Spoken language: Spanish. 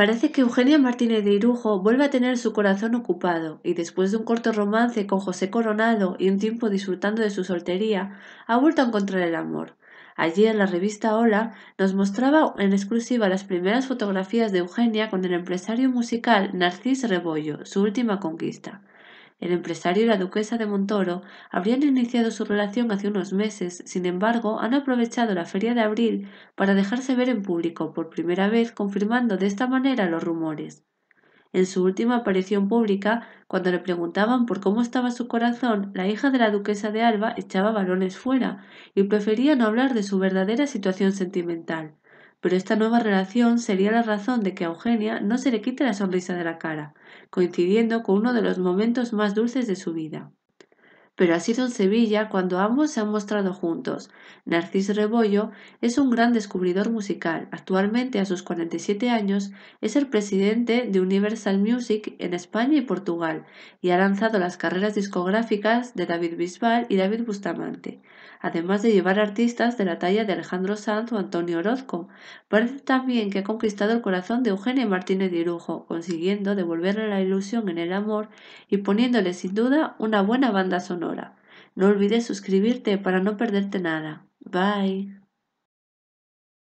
Parece que Eugenia Martínez de Irujo vuelve a tener su corazón ocupado y después de un corto romance con José Coronado y un tiempo disfrutando de su soltería, ha vuelto a encontrar el amor. Allí en la revista Hola nos mostraba en exclusiva las primeras fotografías de Eugenia con el empresario musical Narcís Rebollo, su última conquista. El empresario y la duquesa de Montoro habrían iniciado su relación hace unos meses, sin embargo, han aprovechado la feria de abril para dejarse ver en público por primera vez, confirmando de esta manera los rumores. En su última aparición pública, cuando le preguntaban por cómo estaba su corazón, la hija de la duquesa de Alba echaba balones fuera y prefería no hablar de su verdadera situación sentimental pero esta nueva relación sería la razón de que a Eugenia no se le quite la sonrisa de la cara, coincidiendo con uno de los momentos más dulces de su vida pero ha sido en Sevilla cuando ambos se han mostrado juntos. Narcís Rebollo es un gran descubridor musical. Actualmente, a sus 47 años, es el presidente de Universal Music en España y Portugal y ha lanzado las carreras discográficas de David Bisbal y David Bustamante, además de llevar artistas de la talla de Alejandro Sanz o Antonio Orozco. Parece también que ha conquistado el corazón de Eugenia Martínez de Irujo, consiguiendo devolverle la ilusión en el amor y poniéndole sin duda una buena banda sonora. No olvides suscribirte para no perderte nada. Bye.